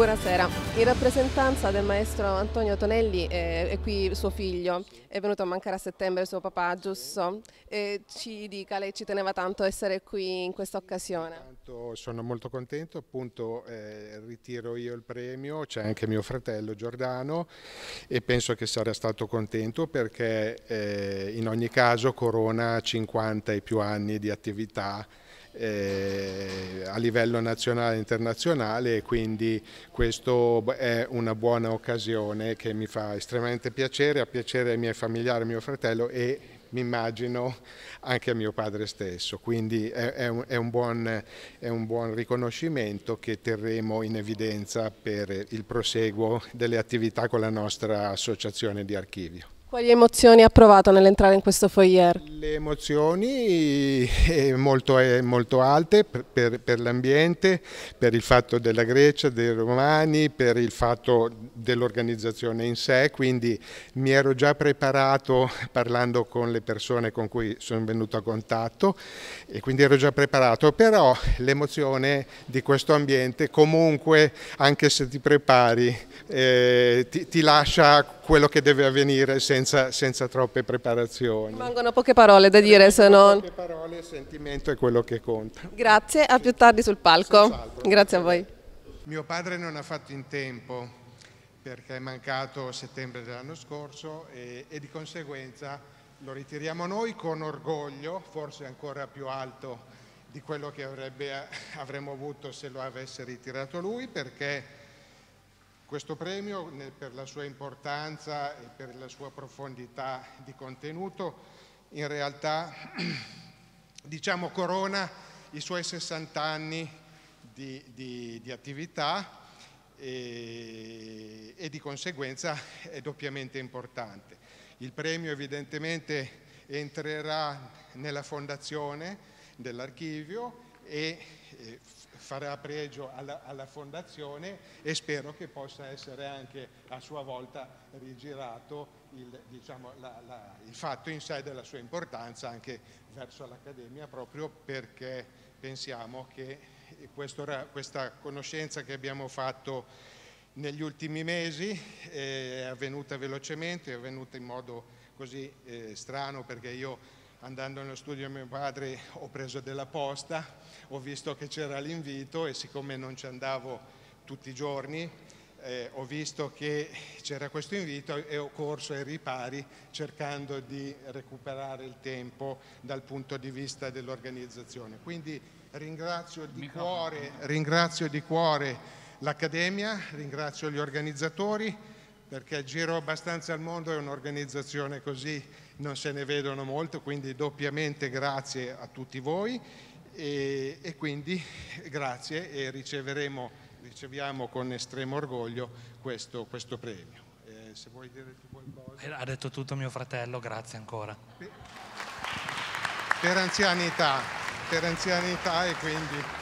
Buonasera, in rappresentanza del maestro Antonio Tonelli eh, è qui suo figlio, è venuto a mancare a settembre suo papà, giusto? E ci dica, lei ci teneva tanto a essere qui in questa occasione. Tanto sono molto contento, appunto eh, ritiro io il premio, c'è anche mio fratello Giordano e penso che sarà stato contento perché eh, in ogni caso corona 50 e più anni di attività eh, a livello nazionale e internazionale e quindi questa è una buona occasione che mi fa estremamente piacere, a piacere ai miei familiari, a mio fratello e mi immagino anche a mio padre stesso, quindi è, è, un, è, un buon, è, un, buon, riconoscimento che terremo in evidenza per il proseguo delle attività con la nostra associazione di archivio. Quali emozioni ha provato nell'entrare in questo foyer? Le emozioni eh, molto, eh, molto alte per, per, per l'ambiente, per il fatto della Grecia, dei Romani, per il fatto dell'organizzazione in sé, quindi mi ero già preparato parlando con le persone con cui sono venuto a contatto e quindi ero già preparato, però l'emozione di questo ambiente comunque, anche se ti prepari, eh, ti, ti lascia quello che deve avvenire senza senza, senza, troppe preparazioni. Mancano poche parole da dire, se non... Poche parole, il sentimento è quello che conta. Grazie, a più tardi sul palco. Grazie a voi. Mio padre non ha fatto in tempo perché è mancato settembre dell'anno scorso e, e di conseguenza lo ritiriamo noi con orgoglio, forse ancora più alto di quello che avrebbe, avremmo avuto se lo avesse ritirato lui, perché questo premio, per la sua importanza e per la sua profondità di contenuto, in realtà diciamo, corona i suoi 60 anni di, di, di attività e, e, di conseguenza è doppiamente importante. Il premio evidentemente entrerà nella fondazione dell'archivio e farà pregio alla, alla, fondazione e spero che possa essere anche a sua volta rigirato il, diciamo, la, la, il fatto in sé della sua importanza anche verso l'Accademia proprio perché pensiamo che questo, questa conoscenza che abbiamo fatto negli ultimi mesi eh, è avvenuta velocemente, è avvenuta in modo così eh, strano perché io andando nello studio di mio padre ho preso della posta, ho visto che c'era l'invito e siccome non ci andavo tutti i giorni, eh, ho visto che c'era questo invito e ho corso ai ripari cercando di recuperare il tempo dal punto di vista dell'organizzazione. Quindi ringrazio di cuore, ringrazio di cuore l'Accademia, ringrazio gli organizzatori perché giro abbastanza al mondo, e un'organizzazione così, non se ne vedono molto, quindi doppiamente grazie a tutti voi e, e quindi grazie e riceviamo con estremo orgoglio questo, questo premio. Eh, se vuoi dire tu qualcosa. Eh, ha detto tutto mio fratello, grazie ancora. Per anzianità, per anzianità e quindi...